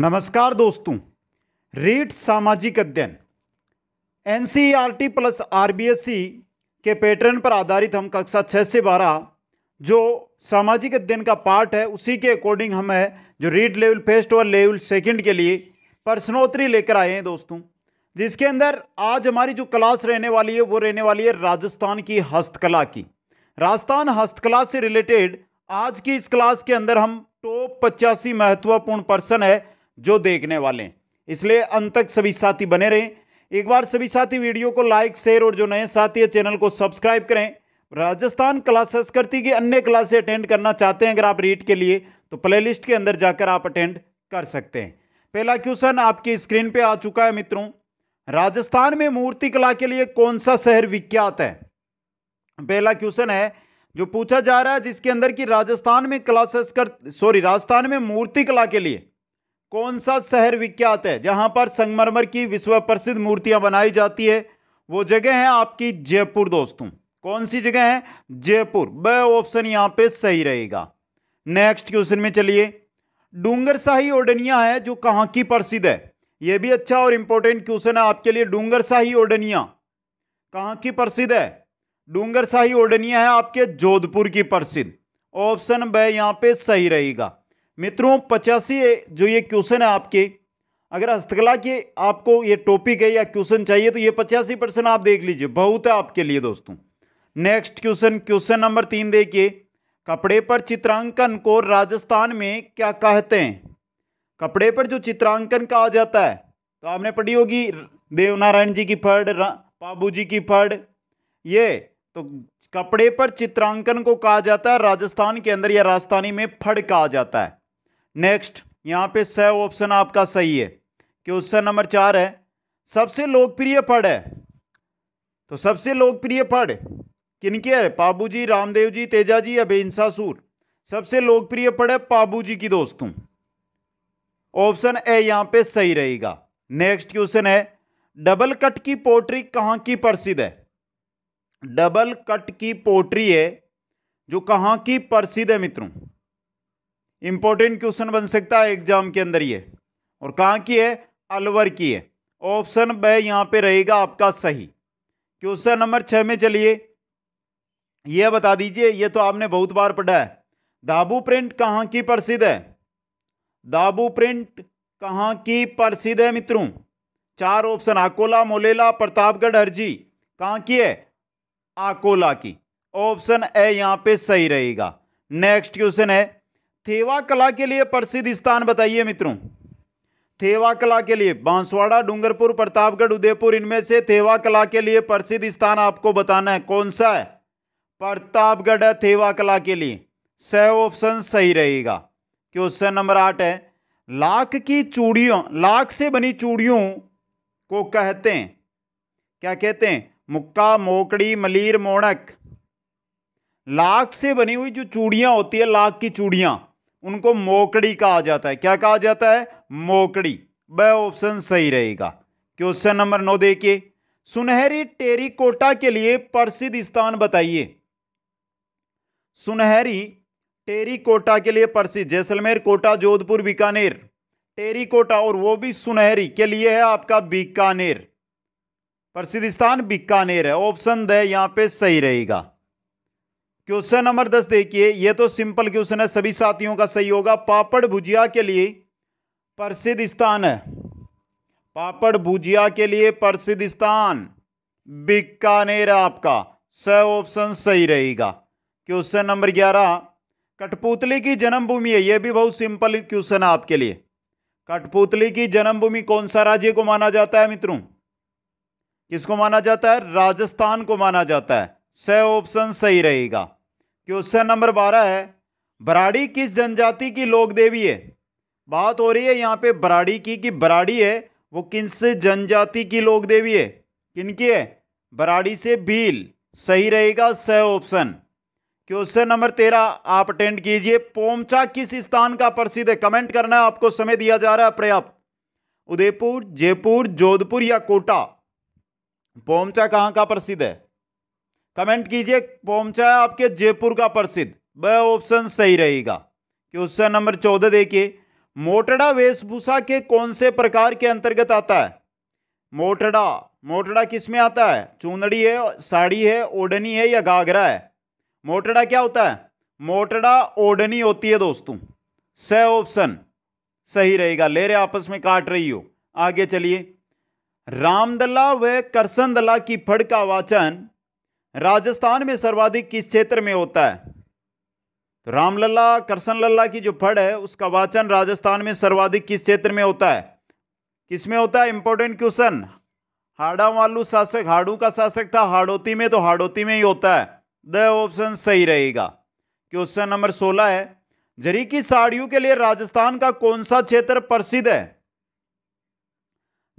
नमस्कार दोस्तों रीट सामाजिक अध्ययन N C R T plus R B S C के पैटर्न पर आधारित हम कक्षा छः से बारह जो सामाजिक अध्ययन का पार्ट है उसी के अकॉर्डिंग हम है जो रीट लेवल फर्स्ट और लेवल सेकंड के लिए प्रश्नोत्तरी लेकर आए हैं दोस्तों जिसके अंदर आज हमारी जो क्लास रहने वाली है वो रहने वाली है राजस्थान की हस्तकला की राजस्थान हस्तकला से रिलेटेड आज की इस क्लास के अंदर हम टॉप पचासी महत्वपूर्ण पर्सन है जो देखने वाले हैं इसलिए अंत तक सभी साथी बने रहें एक बार सभी साथी वीडियो को लाइक शेयर और जो नए साथी है चैनल को सब्सक्राइब करें राजस्थान कला संस्कृति की अन्य क्लासें अटेंड करना चाहते हैं अगर आप रीट के लिए तो प्लेलिस्ट के अंदर जाकर आप अटेंड कर सकते हैं पहला क्वेश्चन आपकी स्क्रीन पे आ चुका है मित्रों राजस्थान में मूर्ति कला के लिए कौन सा शहर विख्यात है पहला क्वेश्चन है जो पूछा जा रहा है जिसके अंदर कि राजस्थान में कला संस्कृति सॉरी राजस्थान में मूर्ति कला के लिए कौन सा शहर विख्यात है जहां पर संगमरमर की विश्व प्रसिद्ध मूर्तियां बनाई जाती है वो जगह है आपकी जयपुर दोस्तों कौन सी जगह है जयपुर ब ऑप्शन यहाँ पे सही रहेगा नेक्स्ट क्वेश्चन में चलिए डूंगर शाही ओडनिया है जो कहाँ की प्रसिद्ध है यह भी अच्छा और इंपॉर्टेंट क्वेश्चन है आपके लिए डूंगर शाही ओडनिया कहाँ की प्रसिद्ध है डूंगर शाही ओडनिया है आपके जोधपुर की प्रसिद्ध ऑप्शन ब यहाँ पे सही रहेगा मित्रों पचासी जो ये क्वेश्चन है आपके अगर हस्तकला के आपको ये टॉपिक है या क्वेश्चन चाहिए तो ये पचासी परसेंट आप देख लीजिए बहुत है आपके लिए दोस्तों नेक्स्ट क्वेश्चन क्वेश्चन नंबर तीन देखिए कपड़े पर चित्रांकन को राजस्थान में क्या कहते हैं कपड़े पर जो चित्रांकन कहा जाता है तो आपने पढ़ी होगी देवनारायण जी की फड़ बाबू जी की फड़ ये तो कपड़े पर चित्रांकन को कहा जाता है राजस्थान के अंदर या राजस्थानी में फड़ कहा जाता है नेक्स्ट यहाँ पे स ऑप्शन आपका सही है क्वेश्चन नंबर चार है सबसे लोकप्रिय पद है तो सबसे लोकप्रिय पद किनके है पाबू जी रामदेव जी तेजा जी अभिंसा सूर सबसे लोकप्रिय पद है पाबू जी की दोस्तों ऑप्शन ए यहाँ पे सही रहेगा नेक्स्ट क्वेश्चन है डबल कट की पोट्री कहाँ की प्रसिद्ध है डबल कट की पोट्री है जो कहाँ की प्रसिद्ध है मित्रों इंपॉर्टेंट क्वेश्चन बन सकता है एग्जाम के अंदर ये और कहाँ की है अलवर की है ऑप्शन ब यहाँ पे रहेगा आपका सही क्वेश्चन नंबर छः में चलिए यह बता दीजिए ये तो आपने बहुत बार पढ़ा है दाबू प्रिंट कहाँ की प्रसिद्ध है दाबू प्रिंट कहाँ की प्रसिद्ध है मित्रों चार ऑप्शन आकोला मोलेला प्रतापगढ़ हरजी कहाँ की है आकोला की ऑप्शन ए यहाँ पे सही रहेगा नेक्स्ट क्वेश्चन है थेवा कला के लिए प्रसिद्ध स्थान बताइए मित्रों थेवा कला के लिए बांसवाड़ा डूंगरपुर प्रतापगढ़ उदयपुर इनमें से थेवा कला के लिए प्रसिद्ध स्थान आपको बताना है कौन सा है प्रतापगढ़ है थेवा कला के लिए स ऑप्शन सही रहेगा क्वेश्चन नंबर आठ है लाख की चूड़ियों लाख से बनी चूड़ियों को कहते हैं क्या कहते हैं मुक्का मोकड़ी मलीर मोणक लाख से बनी हुई जो चूड़ियाँ होती है लाख की चूड़ियाँ उनको मोकड़ी कहा जाता है क्या कहा जाता है मोकड़ी वह ऑप्शन सही रहेगा क्वेश्चन नंबर नौ देखिए सुनहरी टेरी कोटा के लिए प्रसिद्ध स्थान बताइए सुनहरी टेरी कोटा के लिए प्रसिद्ध जैसलमेर कोटा जोधपुर बीकानेर टेरी कोटा और वो भी सुनहरी के लिए है आपका बीकानेर प्रसिद्ध स्थान बीकानेर है ऑप्शन द यहां पे सही रहेगा क्वेश्चन नंबर दस देखिए यह तो सिंपल क्वेश्चन है सभी साथियों का सही होगा पापड़ भुजिया के लिए प्रसिद्ध स्थान है पापड़ भुजिया के लिए प्रसिद्ध स्थान बीकानेर आपका स ऑप्शन सही रहेगा क्वेश्चन नंबर ग्यारह कठपुतली की जन्मभूमि है यह भी बहुत सिंपल क्वेश्चन है आपके लिए कठपुतली की जन्मभूमि कौन सा राज्य को माना जाता है मित्रों किसको माना जाता है राजस्थान को माना जाता है स ऑप्शन सही रहेगा क्वेश्चन नंबर बारह है बराड़ी किस जनजाति की लोक देवी है बात हो रही है यहाँ पे बराड़ी की कि बराड़ी है वो किस जनजाति की लोक देवी है किनकी है बराड़ी से भील सही रहेगा स ऑप्शन क्वेश्चन नंबर तेरह आप अटेंड कीजिए पोमचा किस स्थान का प्रसिद्ध है कमेंट करना है आपको समय दिया जा रहा है पर्याप्त उदयपुर जयपुर जोधपुर या कोटा पोमचा कहाँ का प्रसिद्ध है कमेंट कीजिए पहुंचा है आपके जयपुर का प्रसिद्ध वह ऑप्शन सही रहेगा क्वेश्चन नंबर चौदह देखिए मोटड़ा वेशभूषा के कौन से प्रकार के अंतर्गत आता है मोटड़ा मोटड़ा किस में आता है चूनड़ी है साड़ी है ओढ़नी है या घाघरा है मोटड़ा क्या होता है मोटड़ा ओढ़नी होती है दोस्तों स ऑप्शन सही रहेगा ले रहे आपस में काट रही हो आगे चलिए रामदला व दला की फड़ का वाचन राजस्थान में सर्वाधिक किस क्षेत्र में होता है तो रामलला करसन लल्ला की जो फड़ है उसका वाचन राजस्थान में सर्वाधिक किस क्षेत्र में होता है किस में होता है इंपॉर्टेंट क्वेश्चन हाड़ा वालू शासक हाड़ू का शासक था हाड़ोती में तो हाड़ोती में ही होता है द ऑप्शन सही रहेगा क्वेश्चन नंबर सोलह है जरी की साड़ियों के लिए राजस्थान का कौन सा क्षेत्र प्रसिद्ध है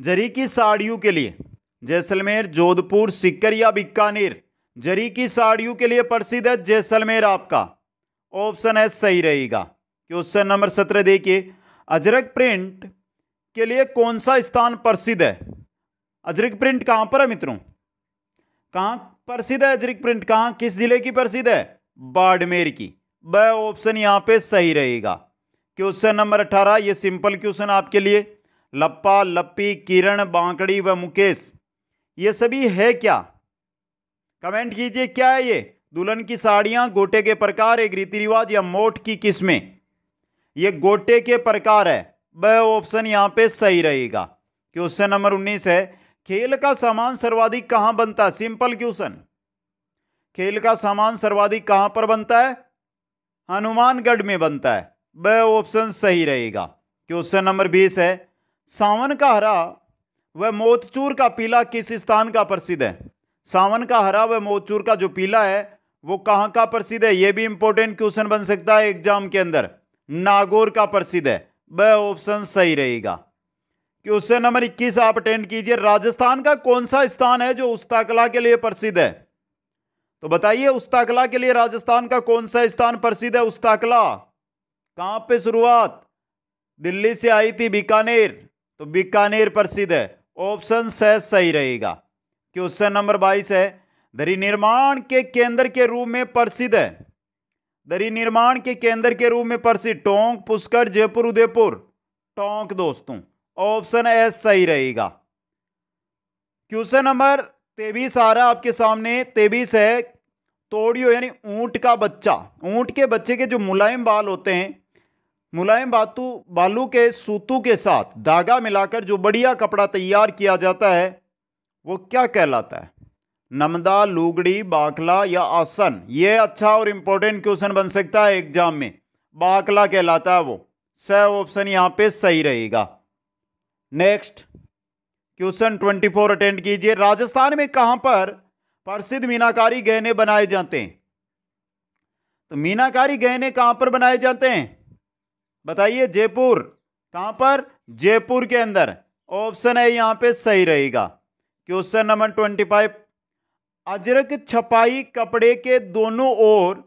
जरी की साड़ियों के लिए जैसलमेर जोधपुर सिक्कर या बीकानेर जरी की साड़ियों के लिए प्रसिद्ध है जैसलमेर आपका ऑप्शन है सही रहेगा क्वेश्चन नंबर सत्रह देखिए अजरक प्रिंट के लिए कौन सा स्थान प्रसिद्ध है अजरक प्रिंट कहाँ पर है मित्रों कहाँ प्रसिद्ध है अजरक प्रिंट कहाँ किस जिले की प्रसिद्ध है बाड़मेर की ब ऑप्शन यहाँ पे सही रहेगा क्वेश्चन नंबर अठारह ये सिंपल क्वेश्चन आपके लिए लप्पा लप्पी किरण बांकड़ी व मुकेश ये सभी है क्या कमेंट कीजिए क्या है ये दुल्हन की साड़ियाँ गोटे के प्रकार एक रीति रिवाज या मोट की किस्में ये गोटे के प्रकार है वह ऑप्शन यहाँ पे सही रहेगा क्वेश्चन नंबर उन्नीस है खेल का सामान सर्वाधिक कहाँ बनता है सिंपल क्वेश्चन खेल का सामान सर्वाधिक कहाँ पर बनता है हनुमानगढ़ में बनता है वह ऑप्शन सही रहेगा क्वेश्चन नंबर बीस है सावन का हरा वह मोतचूर का पीला किस स्थान का प्रसिद्ध है सावन का हरा व मोचूर का जो पीला है वो कहाँ का प्रसिद्ध है ये भी इंपॉर्टेंट क्वेश्चन बन सकता है एग्जाम के अंदर नागौर का प्रसिद्ध है वह ऑप्शन सही रहेगा क्वेश्चन नंबर 21 आप अटेंड कीजिए राजस्थान का कौन सा स्थान है जो उस्ताकला के लिए प्रसिद्ध है तो बताइए उस्ताकला के लिए राजस्थान का कौन सा स्थान प्रसिद्ध है उस्ताकला कहाँ पे शुरुआत दिल्ली से आई थी बीकानेर तो बीकानेर प्रसिद्ध है ऑप्शन सह सही रहेगा क्वेश्चन नंबर बाईस है दरी निर्माण के केंद्र के रूप में प्रसिद्ध है दरी निर्माण के केंद्र के रूप में प्रसिद्ध टोंक पुष्कर जयपुर उदयपुर टोंक दोस्तों ऑप्शन ए सही रहेगा क्वेश्चन नंबर तेबीस आ रहा है आपके सामने तेबीस है तोड़ियो यानी ऊंट का बच्चा ऊंट के बच्चे के जो मुलायम बाल होते हैं मुलायम बातू बालू के सूतू के साथ धागा मिलाकर जो बढ़िया कपड़ा तैयार किया जाता है वो क्या कहलाता है नमदा लूगड़ी बाखला या आसन ये अच्छा और इम्पोर्टेंट क्वेश्चन बन सकता है एग्जाम में बाखला कहलाता है वो सह ऑप्शन यहाँ पे सही रहेगा next question twenty four attend कीजिए राजस्थान में कहाँ पर प्रसिद्ध मीनाकारी गहने बनाए जाते हैं तो मीनाकारी गहने कहाँ पर बनाए जाते हैं बताइए जयपुर कहाँ पर जयपुर के अंदर ऑप्शन है यहाँ पर सही रहेगा question number twenty five ajrak छपाई कपड़े के दोनों ओर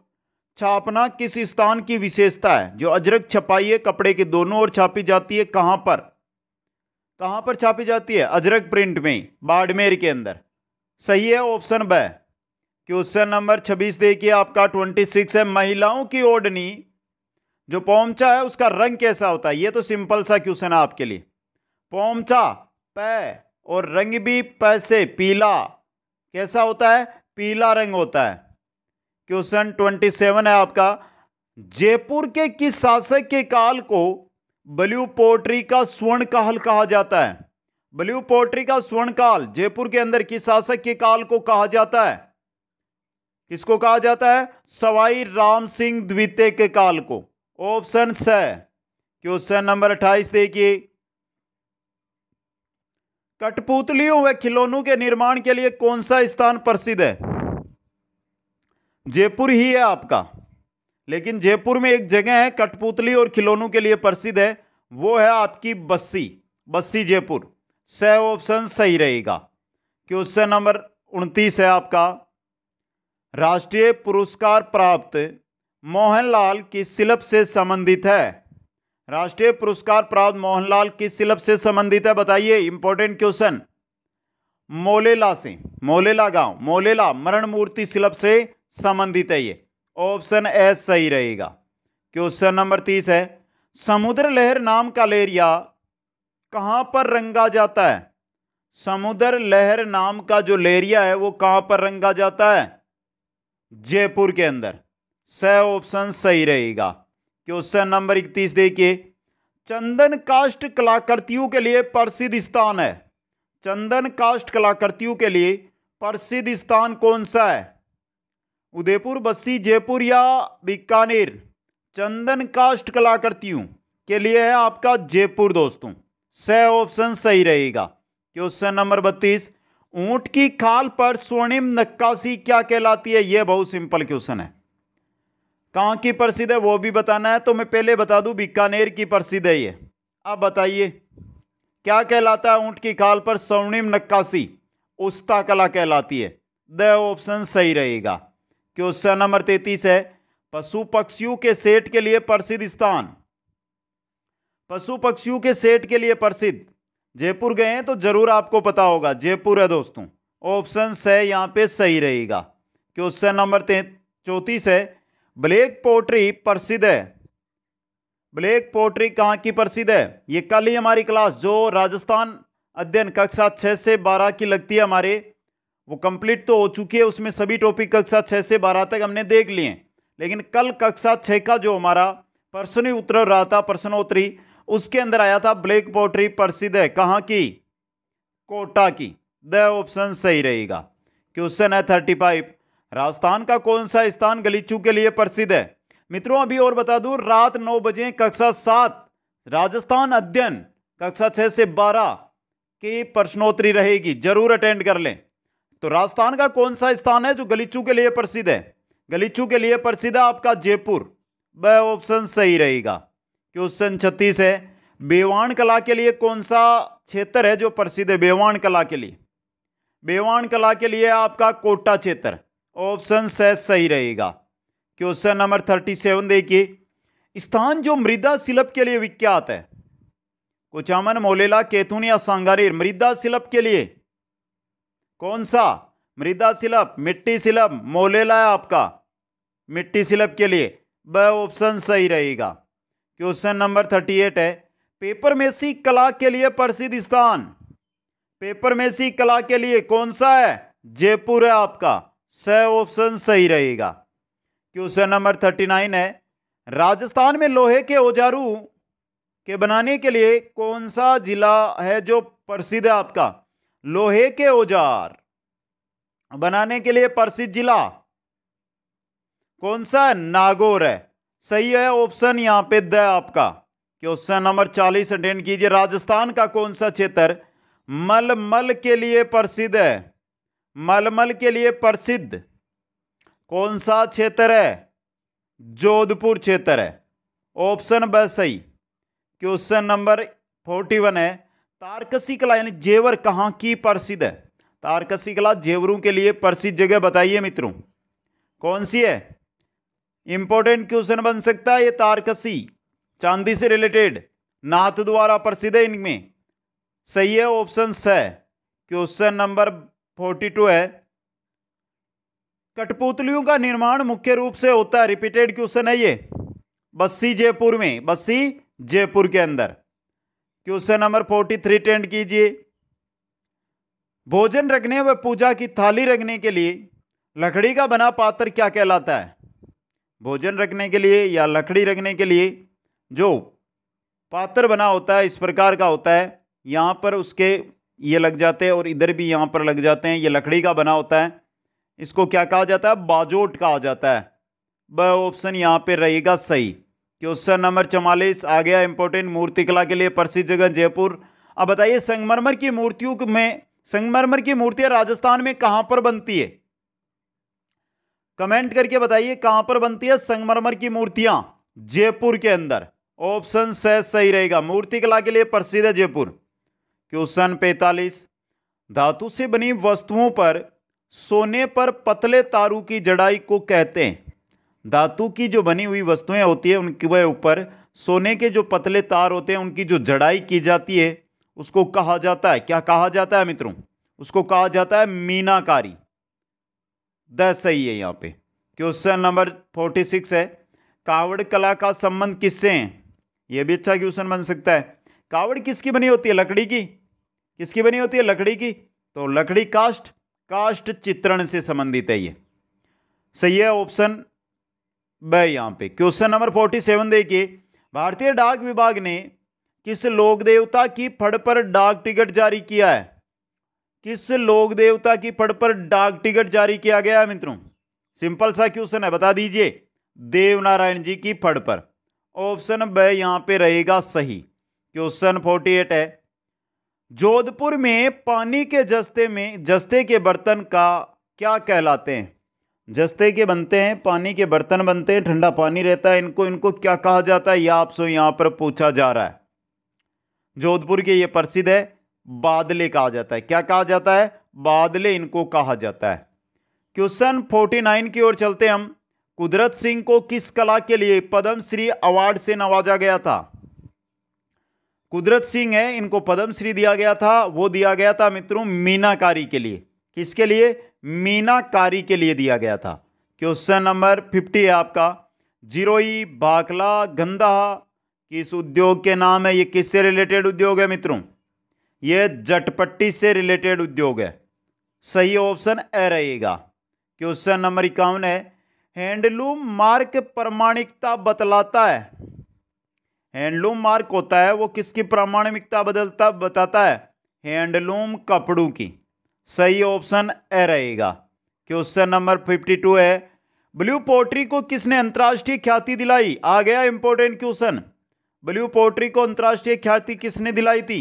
छापना किस स्थान की विशेषता है जो अजरक छपाई है कपड़े के दोनों ओर छापी जाती है कहां पर कहां पर छापी जाती है अजरक प्रिंट में बाड़मेर के अंदर सही है ऑप्शन ब क्वेश्चन नंबर छब्बीस देखिए आपका ट्वेंटी सिक्स है महिलाओं की ओढ़नी जो पोमचा है उसका रंग कैसा होता है ये तो सिंपल सा क्वेश्चन है आपके लिए पोमचा प और रंग भी पैसे पीला कैसा होता है पीला रंग होता है क्वेश्चन ट्वेंटी सेवन है आपका जयपुर के किस शासक के काल को ब्लू पोट्री का स्वर्ण काल कहा जाता है ब्लू पोट्री का स्वर्ण काल जयपुर के अंदर किस शासक के काल को कहा जाता है किसको कहा जाता है सवाई राम सिंह द्वितीय के काल को ऑप्शन स क्वेश्चन नंबर अट्ठाईस देखिए कठपुतलियों व खिलौनों के निर्माण के लिए कौन सा स्थान प्रसिद्ध है जयपुर ही है आपका लेकिन जयपुर में एक जगह है कठपुतली और खिलौनों के लिए प्रसिद्ध है वो है आपकी बस्सी बस्सी जयपुर स ऑप्शन सही रहेगा क्वेश्चन नंबर उनतीस है आपका राष्ट्रीय पुरस्कार प्राप्त मोहनलाल की शिल्प से संबंधित है राष्ट्रीय पुरस्कार प्राप्त मोहनलाल किस सिलब से संबंधित है बताइए इंपॉर्टेंट क्वेश्चन मोलेला से मोलेला गांव मोलेला मरण मूर्ति सिलब से संबंधित है ये ऑप्शन ए सही रहेगा क्वेश्चन नंबर तीस है समुद्र लहर नाम का लेरिया कहाँ पर रंगा जाता है समुद्र लहर नाम का जो लेरिया है वो कहाँ पर रंगा जाता है जयपुर के अंदर स ऑप्शन सही रहेगा क्वेश्चन नंबर इकतीस देखिए चंदन काष्ट कलाकृतियों के लिए प्रसिद्ध स्थान है चंदन काष्ट कलाकृतियों के लिए प्रसिद्ध स्थान कौन सा है उदयपुर बस्सी जयपुर या बीकानेर चंदन काष्ट कलाकृतियों के लिए है आपका जयपुर दोस्तों स ऑप्शन सही रहेगा क्वेश्चन नंबर बत्तीस ऊंट की खाल पर स्वर्णिम नक्काशी क्या कहलाती है यह बहुत सिंपल क्वेश्चन है कहाँ की प्रसिद्ध है वो भी बताना है तो मैं पहले बता दूं बीकानेर की प्रसिद्ध है ये अब बताइए क्या कहलाता है ऊँट की खाल पर स्वर्णिम नक्काशी उस्ता कला कहलाती है द ऑप्शन सही रहेगा क्वेश्चन नंबर तैतीस है पशु पक्षियों के सेठ के लिए प्रसिद्ध स्थान पशु पक्षियों के सेठ के लिए प्रसिद्ध जयपुर गए हैं तो जरूर आपको पता होगा जयपुर है दोस्तों ऑप्शन स यहाँ पे सही रहेगा क्वेश्चन नंबर चौंतीस है ब्लैक पोट्री प्रसिद्ध है ब्लैक पोट्री कहाँ की प्रसिद्ध है ये कल ही हमारी क्लास जो राजस्थान अध्ययन कक्षा छः से बारह की लगती है हमारे वो कंप्लीट तो हो चुकी है उसमें सभी टॉपिक कक्षा छः से बारह तक हमने देख लिए लेकिन कल कक्षा छः का जो हमारा प्रश्न उत्तर रहा था प्रश्नोत्तरी उसके अंदर आया था ब्लैक पोट्री प्रसिद्ध है कहाँ की कोटा की द ऑप्शन सही रहेगा क्वेश्चन है थर्टी फाइव राजस्थान का कौन सा स्थान गलीचू के लिए प्रसिद्ध है मित्रों अभी और बता दूं रात नौ बजे कक्षा सात राजस्थान अध्ययन कक्षा छः से बारह की प्रश्नोत्तरी रहेगी जरूर अटेंड कर लें तो राजस्थान का कौन सा स्थान है जो गलीचू के लिए प्रसिद्ध है गलीचू के लिए प्रसिद्ध है आपका जयपुर वह ऑप्शन सही रहेगा क्वेश्चन छत्तीस है बेवाण कला के लिए कौन सा क्षेत्र है जो प्रसिद्ध है बेवाण कला के लिए बेवाण कला के लिए आपका कोटा क्षेत्र ऑप्शन सै सही रहेगा क्वेश्चन नंबर थर्टी सेवन देखिए स्थान जो मृदा शिल्प के लिए विख्यात है कुचामन मोलेला केतुन या सांगारीर मृदा शिल्प के लिए कौन सा मृदा शिल्प मिट्टी शिल्प मोलेला है आपका मिट्टी शिल्प के लिए ब ऑप्शन सही रहेगा क्वेश्चन नंबर थर्टी एट है पेपर मेसी कला के लिए प्रसिद्ध स्थान पेपर मेसी कला के लिए कौन सा है जयपुर है आपका स ऑप्शन सही रहेगा क्वेश्चन नंबर थर्टी नाइन है राजस्थान में लोहे के औजारू के बनाने के लिए कौन सा जिला है जो प्रसिद्ध है आपका लोहे के औजार बनाने के लिए प्रसिद्ध जिला कौन सा है नागौर है सही है ऑप्शन यहां पे द आपका क्वेश्चन नंबर चालीस अटेंड कीजिए राजस्थान का कौन सा क्षेत्र मलमल के लिए प्रसिद्ध है मलमल के लिए प्रसिद्ध कौन सा क्षेत्र है जोधपुर क्षेत्र है ऑप्शन ब सही क्वेश्चन नंबर फोर्टी वन है तारकसी कला यानी जेवर कहाँ की प्रसिद्ध है तारकसी कला जेवरों के लिए प्रसिद्ध जगह बताइए मित्रों कौन सी है इंपॉर्टेंट क्वेश्चन बन सकता है ये तारकसी चांदी से रिलेटेड नाथ द्वारा प्रसिद्ध है इनमें सही है ऑप्शन स क्वेश्चन नंबर फोर्टी टू है कठपुतलियों का निर्माण मुख्य रूप से होता है रिपीटेड क्वेश्चन है ये बस्सी जयपुर में बस्सी जयपुर के अंदर question number forty three attend कीजिए भोजन रखने व पूजा की थाली रखने के लिए लकड़ी का बना पात्र क्या कहलाता है भोजन रखने के लिए या लकड़ी रखने के लिए जो पात्र बना होता है इस प्रकार का होता है यहाँ पर उसके ये लग जाते हैं और इधर भी यहाँ पर लग जाते हैं ये लकड़ी का बना होता है इसको क्या कहा जाता है बाजोट कहा जाता है ब ऑप्शन यहाँ पर रहेगा सही क्वेश्चन नंबर चवालीस आ गया इंपॉर्टेंट मूर्तिकला के लिए प्रसिद्ध जगह जयपुर अब बताइए संगमरमर की मूर्तियों में संगमरमर की मूर्तियां राजस्थान में कहां पर बनती है कमेंट करके बताइए कहां पर बनती है संगमरमर की मूर्तियां जयपुर के अंदर ऑप्शन सही रहेगा मूर्तिकला के लिए प्रसिद्ध है जयपुर क्वेश्चन पैंतालीस धातु से बनी वस्तुओं पर सोने पर पतले तारू की जड़ाई को कहते हैं धातु की जो बनी हुई वस्तुएं होती है उनके ऊपर सोने के जो पतले तार होते हैं उनकी जो जड़ाई की जाती है उसको कहा जाता है क्या कहा जाता है मित्रों उसको कहा जाता है मीनाकारी द सही है यहाँ पे क्वेश्चन नंबर फोर्टी सिक्स है कावड़ कला का संबंध किससे है यह भी अच्छा क्वेश्चन बन सकता है कावड़ किसकी बनी होती है लकड़ी की किसकी बनी होती है लकड़ी की तो लकड़ी कास्ट कास्ट चित्रण से संबंधित है ये सही है ऑप्शन ब यहाँ पे क्वेश्चन नंबर फोर्टी सेवन देखिए भारतीय डाक विभाग ने किस लोक देवता की फड़ पर डाक टिकट जारी किया है किस लोक देवता की फड़ पर डाक टिकट जारी किया गया है मित्रों सिंपल सा क्वेश्चन है बता दीजिए देवनारायण जी की फड़ पर ऑप्शन ब यहाँ पे रहेगा सही क्वेश्चन फोर्टी एट है जोधपुर में पानी के जस्ते में जस्ते के बर्तन का क्या कहलाते हैं जस्ते के बनते हैं पानी के बर्तन बनते हैं ठंडा पानी रहता है इनको इनको क्या कहा जाता है यह आपसे यहाँ पर पूछा जा रहा है जोधपुर के ये प्रसिद्ध है बादले कहा जाता है क्या कहा जाता है बादले इनको कहा जाता है क्वेश्चन फोर्टी नाइन की ओर चलते हम कुदरत सिंह को किस कला के लिए पद्म श्री अवार्ड से नवाजा गया था कुदरत सिंह है इनको पद्मश्री दिया गया था वो दिया गया था मित्रों मीनाकारी के लिए किसके लिए मीनाकारी के लिए दिया गया था क्वेश्चन नंबर फिफ्टी है आपका जीरोई बाकला गंदा किस उद्योग के नाम है ये किससे रिलेटेड उद्योग है मित्रों ये जटपट्टी से रिलेटेड उद्योग है सही ऑप्शन ए रहेगा क्वेश्चन नंबर इक्यावन है हैंडलूम मार्क प्रमाणिकता बतलाता है हैंडलूम मार्क होता है वो किसकी प्रामाणिकता बदलता बताता है हैंडलूम कपड़ों की सही ऑप्शन ए रहेगा क्वेश्चन नंबर फिफ्टी टू है ब्लू पोट्री को किसने अंतर्राष्ट्रीय ख्याति दिलाई आ गया इंपॉर्टेंट क्वेश्चन ब्लू पोट्री को अंतर्राष्ट्रीय ख्याति किसने दिलाई थी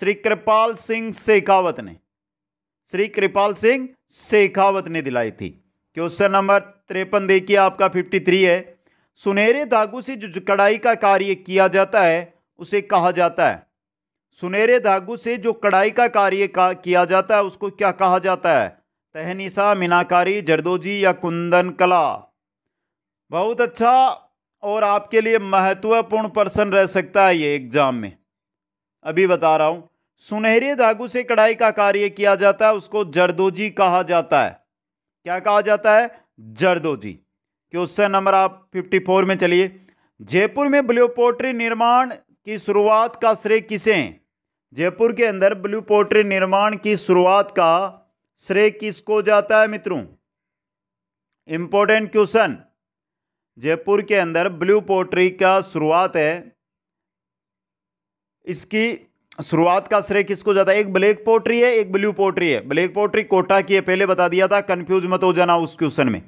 श्री कृपाल सिंह शेखावत ने श्री कृपाल सिंह शेखावत ने दिलाई थी क्वेश्चन नंबर तिरपन देखिए आपका फिफ्टी थ्री है सुनहरे धागों से जो कढ़ाई का कार्य किया जाता है उसे कहा जाता है सुनहरे धागों से जो कढ़ाई का कार्य का किया जाता है उसको क्या कहा जाता है तहनीसा मीनाकारी जरदोजी या कुंदन कला बहुत अच्छा और आपके लिए महत्वपूर्ण पर्सन रह सकता है ये एग्ज़ाम में अभी बता रहा हूँ सुनहरे धागु से कढ़ाई का कार्य किया जाता है उसको जरदोजी कहा जाता है क्या कहा जाता है जरदोजी क्वेश्चन नंबर आप फिफ्टी फोर में चलिए जयपुर में ब्लू पोर्ट्री निर्माण की शुरुआत का श्रेय किसे जयपुर के अंदर ब्लू पोर्ट्री निर्माण की शुरुआत का श्रेय किसको जाता है मित्रों इंपॉर्टेंट क्वेश्चन जयपुर के अंदर ब्लू पोर्ट्री का शुरुआत है इसकी शुरुआत का श्रेय किसको जाता है एक ब्लैक पोर्ट्री है एक ब्लू पोर्ट्री है ब्लैक पोर्ट्री कोटा की है पहले बता दिया था कंफ्यूज मत हो जाना उस क्वेश्चन में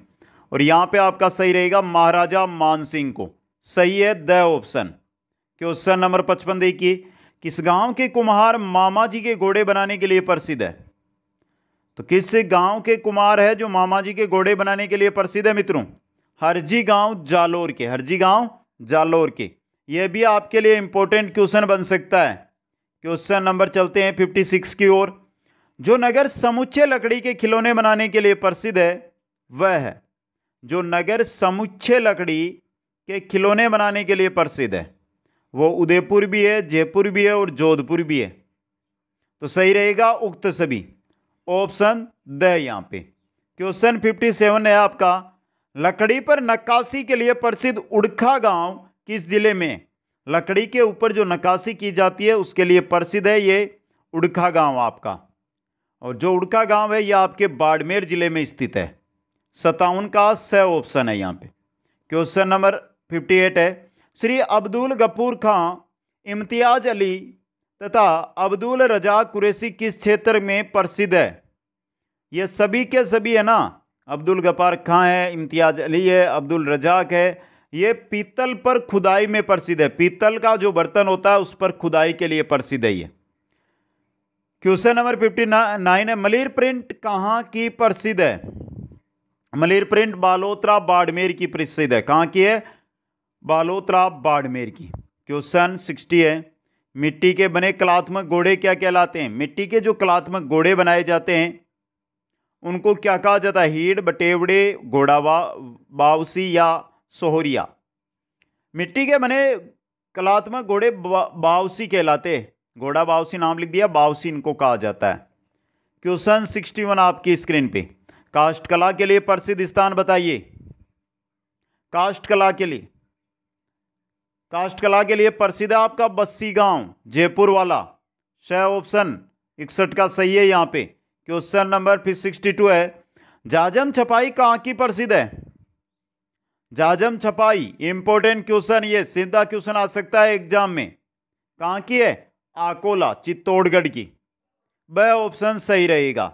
और यहाँ पे आपका सही रहेगा महाराजा मानसिंह को सही है द ऑप्शन क्वेश्चन नंबर पचपन देखिए किस गांव के कुम्हार मामा जी के घोड़े बनाने के लिए प्रसिद्ध है तो किस गांव के कुमार है जो मामा जी के घोड़े बनाने के लिए प्रसिद्ध है मित्रों हरजी गांव जालोर के हरजी गांव जालोर के यह भी आपके लिए इंपॉर्टेंट क्वेश्चन बन सकता है क्वेश्चन नंबर चलते हैं फिफ्टी सिक्स की ओर जो नगर समुचे लकड़ी के खिलौने बनाने के लिए प्रसिद्ध है वह है जो नगर समुच्चय लकड़ी के खिलौने बनाने के लिए प्रसिद्ध है वो उदयपुर भी है जयपुर भी है और जोधपुर भी है तो सही रहेगा उक्त सभी ऑप्शन द यहाँ पे क्वेश्चन फिफ्टी सेवन है आपका लकड़ी पर नक्काशी के लिए प्रसिद्ध उड़खा गांव किस जिले में लकड़ी के ऊपर जो नक्काशी की जाती है उसके लिए प्रसिद्ध है ये उड़खा गांव आपका और जो उड़खा गांव है ये आपके बाड़मेर जिले में स्थित है सतावन का स ऑप्शन है यहाँ पे क्वेश्चन नंबर फिफ्टी एट है श्री अब्दुल गफूर खां इम्तियाज अली तथा अब्दुल रजा कुरैसी किस क्षेत्र में प्रसिद्ध है ये सभी के सभी है ना अब्दुल गफार खां है इम्तियाज अली है अब्दुल रजाक है ये पीतल पर खुदाई में प्रसिद्ध है पीतल का जो बर्तन होता है उस पर खुदाई के लिए प्रसिद्ध है ये क्वेश्चन नंबर फिफ्टी नाइन है मलिर प्रिंट कहाँ की प्रसिद्ध है मलेर प्रिंट बालोत्रा बाड़मेर की प्रसिद्ध है कहाँ की है बालोत्रा बाड़मेर की क्वेश्चन सिक्सटी है मिट्टी के बने कलात्मक घोड़े क्या कहलाते हैं मिट्टी के जो कलात्मक घोड़े बनाए जाते हैं उनको क्या कहा जाता है हीड़ बटेवड़े घोड़ावा बावसी या सोहरिया मिट्टी के बने कलात्मक घोड़े बावसी कहलाते घोड़ा बावसी नाम लिख दिया बावसी इनको कहा जाता है क्वेश्चन सिक्सटी वन आपकी स्क्रीन पे काष्ठ कला के लिए प्रसिद्ध स्थान बताइए काष्ठ कला के लिए काष्ठ कला के लिए प्रसिद्ध है आपका बस्सी गांव जयपुर वाला छः ऑप्शन इकसठ का सही है यहाँ पे क्वेश्चन नंबर फिर सिक्सटी टू है जाजम छपाई कहाँ की प्रसिद्ध है जाजम छपाई इंपॉर्टेंट क्वेश्चन ये सीधा क्वेश्चन आ सकता है एग्जाम में कहाँ की है आकोला चित्तौड़गढ़ की वह ऑप्शन सही रहेगा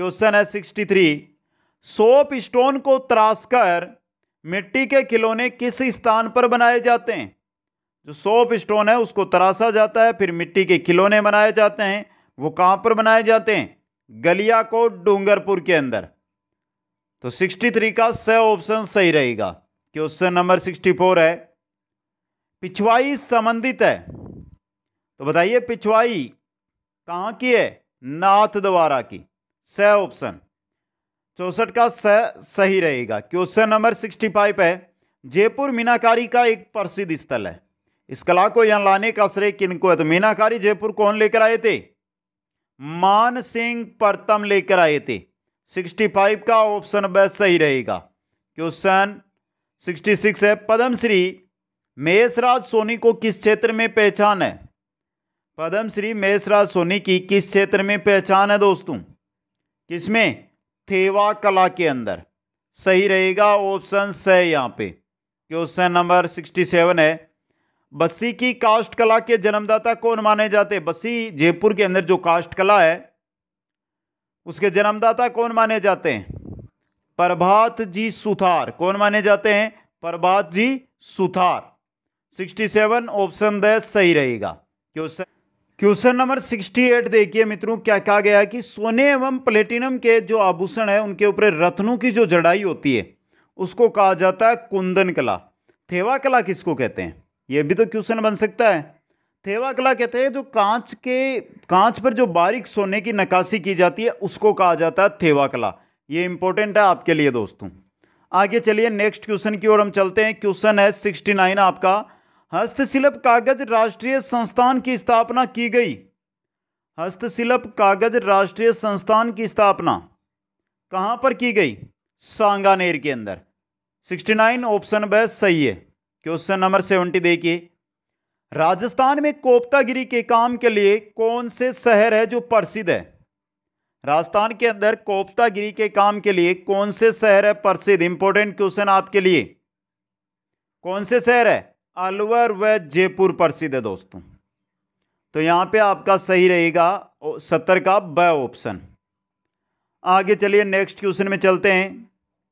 क्वेश्चन है सिक्सटी थ्री सोप स्टोन को त्रास कर मिट्टी के खिलौने किस स्थान पर बनाए जाते हैं जो सोप स्टोन है उसको तराशा जाता है फिर मिट्टी के खिलौने बनाए जाते हैं वो कहाँ पर बनाए जाते हैं गलिया को डूंगरपुर के अंदर तो 63 का स ऑप्शन सही रहेगा क्वेश्चन नंबर 64 है पिछवाई संबंधित है तो बताइए पिछवाई कहाँ की है नाथ द्वारा की स ऑप्शन चौसठ का स सही रहेगा क्वेश्चन नंबर सिक्सटी फाइव है जयपुर मीनाकारी का एक प्रसिद्ध स्थल है इस कला को यहाँ लाने का श्रेय किनको है तो मीनाकारी जयपुर कौन लेकर आए थे मान सिंह प्रथम लेकर आए थे सिक्सटी फाइव का ऑप्शन नंबर सही रहेगा क्वेश्चन सिक्सटी सिक्स है पद्मश्री महेशराज सोनी को किस क्षेत्र में पहचान है पद्मश्री महेशराज सोनी की किस क्षेत्र में पहचान है दोस्तों किसमें थेवा कला के अंदर सही रहेगा ऑप्शन स यहाँ पे क्वेश्चन नंबर सिक्सटी सेवन है बस्सी की कास्ट कला के जन्मदाता कौन माने जाते बस्सी जयपुर के अंदर जो कास्ट कला है उसके जन्मदाता कौन माने जाते हैं प्रभात जी सुथार कौन माने जाते हैं प्रभात जी सुथार सेवन ऑप्शन द सही रहेगा क्वेश्चन क्वेश्चन नंबर 68 देखिए मित्रों क्या कहा गया है कि सोने एवं प्लेटिनम के जो आभूषण है उनके ऊपर रत्नों की जो जड़ाई होती है उसको कहा जाता है कुंदन कला थेवा कला किसको कहते हैं ये भी तो क्वेश्चन बन सकता है थेवा कला कहते हैं जो कांच के कांच पर जो बारीक सोने की नक्काशी की जाती है उसको कहा जाता है थेवा कला ये इंपॉर्टेंट है आपके लिए दोस्तों आगे चलिए नेक्स्ट क्वेश्चन की ओर हम चलते हैं क्वेश्चन है सिक्सटी नाइन आपका हस्तशिल्प कागज राष्ट्रीय संस्थान की स्थापना की गई हस्तशिल्प कागज राष्ट्रीय संस्थान की स्थापना कहाँ पर की गई सांगानेर के अंदर 69 ऑप्शन ब सही है क्वेश्चन नंबर सेवेंटी देखिए राजस्थान में कोप्तागिरी के काम के लिए कौन से शहर है जो प्रसिद्ध है राजस्थान के अंदर कोप्तागिरी के काम के लिए कौन से शहर है प्रसिद्ध इंपॉर्टेंट क्वेश्चन आपके लिए कौन से शहर है अलवर व जयपुर प्रसिद्ध है दोस्तों तो यहाँ पे आपका सही रहेगा सत्तर का ब ऑप्शन आगे चलिए नेक्स्ट क्वेश्चन में चलते हैं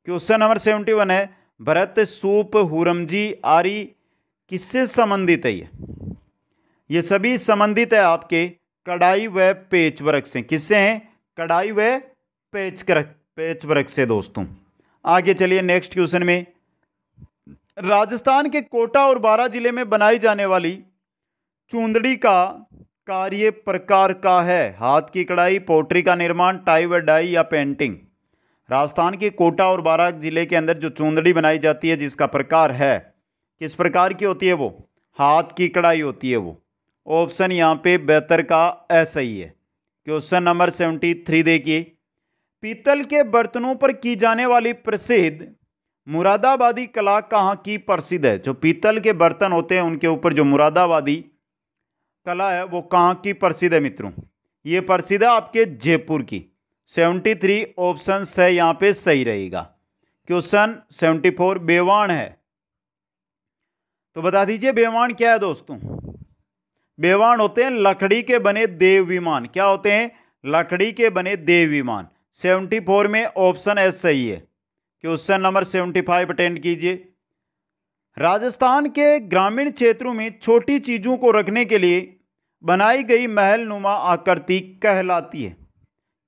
क्वेश्चन नंबर सेवेंटी वन है भरत सूप हुरमजी आरी किससे संबंधित है ये ये सभी संबंधित है आपके कढ़ाई व पेच वर्क से किससे हैं कढ़ाई व पेच कर पेच वर्क से दोस्तों आगे चलिए नेक्स्ट क्वेश्चन में राजस्थान के कोटा और बारा जिले में बनाई जाने वाली चूंदड़ी का कार्य प्रकार का है हाथ की कढ़ाई पोट्री का निर्माण टाई व डाई या पेंटिंग राजस्थान के कोटा और बारा जिले के अंदर जो चूंदड़ी बनाई जाती है जिसका प्रकार है किस प्रकार की होती है वो हाथ की कढ़ाई होती है वो ऑप्शन यहाँ पे बेहतर का ऐसा ही है क्वेश्चन नंबर सेवेंटी थ्री देखिए पीतल के बर्तनों पर की जाने वाली प्रसिद्ध मुरादाबादी कला कहाँ की प्रसिद्ध है जो पीतल के बर्तन होते हैं उनके ऊपर जो मुरादाबादी कला है वो कहाँ की प्रसिद्ध है मित्रों ये प्रसिद्ध है आपके जयपुर की सेवेंटी थ्री ऑप्शन है यहाँ पे सही रहेगा क्वेश्चन सेवेंटी फोर बेवाण है तो बता दीजिए बेवाण क्या है दोस्तों बेवाण होते हैं लकड़ी के बने देव विमान क्या होते हैं लकड़ी के बने देव विमान सेवेंटी फोर में ऑप्शन एस सही है question number seventy five attend कीजिए राजस्थान के ग्रामीण क्षेत्रों में छोटी चीज़ों को रखने के लिए बनाई गई महल नुमा आकृति कहलाती है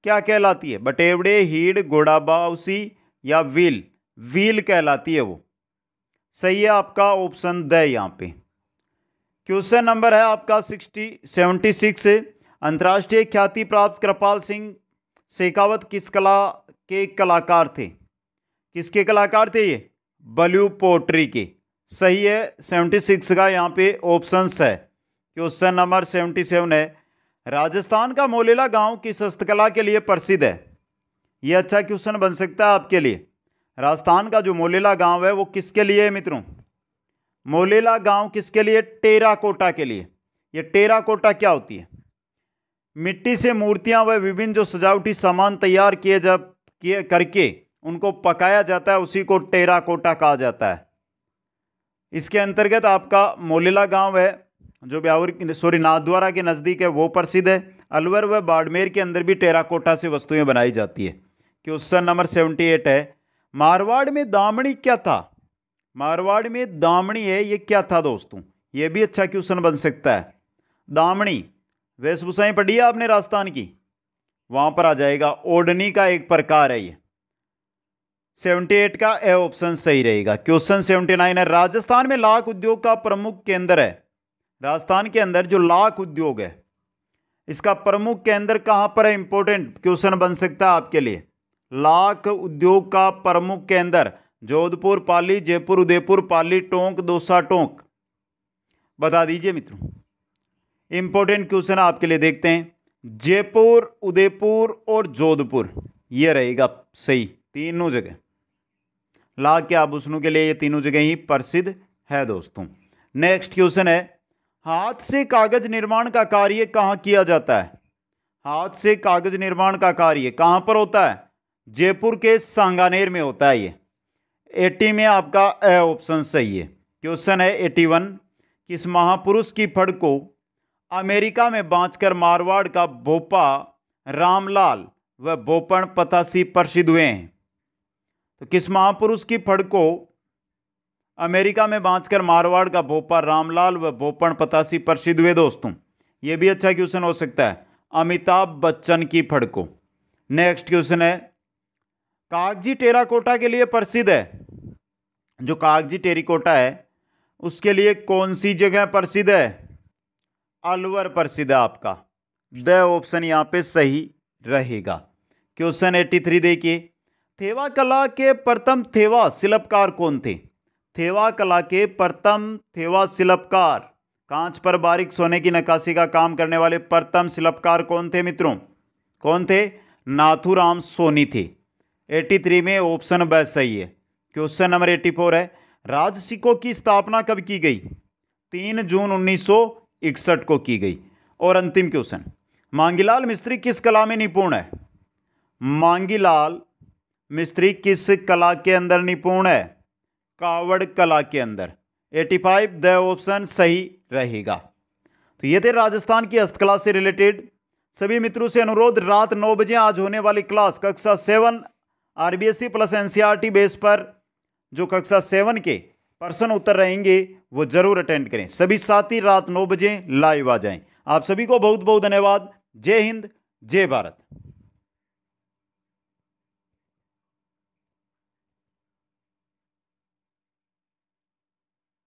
क्या कहलाती है बटेवड़े हीड घोड़ाबाउसी या व्हील व्हील कहलाती है वो सही है आपका ऑप्शन द यहाँ पे क्वेश्चन नंबर है आपका सिक्सटी सेवेंटी सिक्स अंतर्राष्ट्रीय ख्याति प्राप्त कृपाल सिंह शेखावत किस कला के कलाकार थे किसके कलाकार थे ये बल्यू पोट्री के सही है सेवेंटी सिक्स का यहाँ पे ऑप्शंस है क्वेश्चन नंबर सेवेंटी सेवन है राजस्थान का मोलेला गांव किस हस्तकला के लिए प्रसिद्ध है ये अच्छा क्वेश्चन बन सकता है आपके लिए राजस्थान का जो मोलेला गांव है वो किसके लिए है मित्रों मोलेला गांव किसके लिए टेरा कोटा के लिए ये टेरा कोटा क्या होती है मिट्टी से मूर्तियां व विभिन्न जो सजावटी सामान तैयार किए जब किए करके उनको पकाया जाता है उसी को टेरा कोटा कहा जाता है इसके अंतर्गत आपका मोलिला गांव है जो ब्यावर सॉरी नाथद्वारा के नज़दीक है वो प्रसिद्ध है अलवर व बाड़मेर के अंदर भी टेरा कोटा से वस्तुएं बनाई जाती है क्वेश्चन नंबर सेवेंटी एट है मारवाड़ में दामणी क्या था मारवाड़ में दामणी है ये क्या था दोस्तों ये भी अच्छा क्वेश्चन बन सकता है दामणी वेशभूषाएँ पढ़ी आपने राजस्थान की वहाँ पर आ जाएगा ओढ़नी का एक प्रकार है ये 78 का ए ऑप्शन सही रहेगा क्वेश्चन 79 है राजस्थान में लाख उद्योग का प्रमुख केंद्र है राजस्थान के अंदर जो लाख उद्योग है इसका प्रमुख केंद्र कहाँ पर है इंपॉर्टेंट क्वेश्चन बन सकता है आपके लिए लाख उद्योग का प्रमुख केंद्र जोधपुर पाली जयपुर उदयपुर पाली टोंक दोसा टोंक बता दीजिए मित्रों इंपॉर्टेंट क्वेश्चन आपके लिए देखते हैं जयपुर उदयपुर और जोधपुर यह रहेगा सही तीनों जगह ला के आभूषणों के लिए ये तीनों जगह ही प्रसिद्ध है दोस्तों नेक्स्ट क्वेश्चन है हाथ से कागज निर्माण का कार्य कहाँ किया जाता है हाथ से कागज निर्माण का कार्य कहाँ पर होता है जयपुर के सांगानेर में होता है ये एटी में आपका ए ऑप्शन सही है क्वेश्चन है एटी वन किस महापुरुष की फड़ को अमेरिका में बांचकर मारवाड़ का भोपा रामलाल व बोपण पतासी प्रसिद्ध हुए हैं तो किस महापुरुष की फड़ को अमेरिका में बांचकर मारवाड़ का भोपाल रामलाल व भोपण पतासी प्रसिद्ध हुए दोस्तों ये भी अच्छा क्वेश्चन हो सकता है अमिताभ बच्चन की फड़ को नेक्स्ट क्वेश्चन है कागजी टेराकोटा के लिए प्रसिद्ध है जो कागजी टेरिकोटा है उसके लिए कौन सी जगह प्रसिद्ध है अलवर प्रसिद्ध है आपका द ऑप्शन यहाँ पे सही रहेगा क्वेश्चन एट्टी थ्री देखिए थेवा कला के प्रथम थेवा शिल्पकार कौन थे थेवा कला के प्रथम थेवा शिल्पकार कांच पर बारीक सोने की नक्काशी का काम करने वाले प्रथम शिल्पकार कौन थे मित्रों कौन थे नाथुराम सोनी थे 83 में ऑप्शन बस सही है क्वेश्चन नंबर 84 है राजसिकों की स्थापना कब की गई तीन जून 1961 को की गई और अंतिम क्वेश्चन मांगीलाल मिस्त्री किस कला में निपुण है मांगीलाल मिस्त्री किस कला के अंदर निपुण है कावड़ कला के अंदर 85 द ऑप्शन सही रहेगा तो ये थे राजस्थान की हस्तकला से रिलेटेड सभी मित्रों से अनुरोध रात नौ बजे आज होने वाली क्लास कक्षा seven R B S C plus N C R T base पर जो कक्षा सेवन के पर्सन उत्तर रहेंगे वो जरूर अटेंड करें सभी साथी रात नौ बजे लाइव आ जाएं आप सभी को बहुत बहुत धन्यवाद जय हिंद जय भारत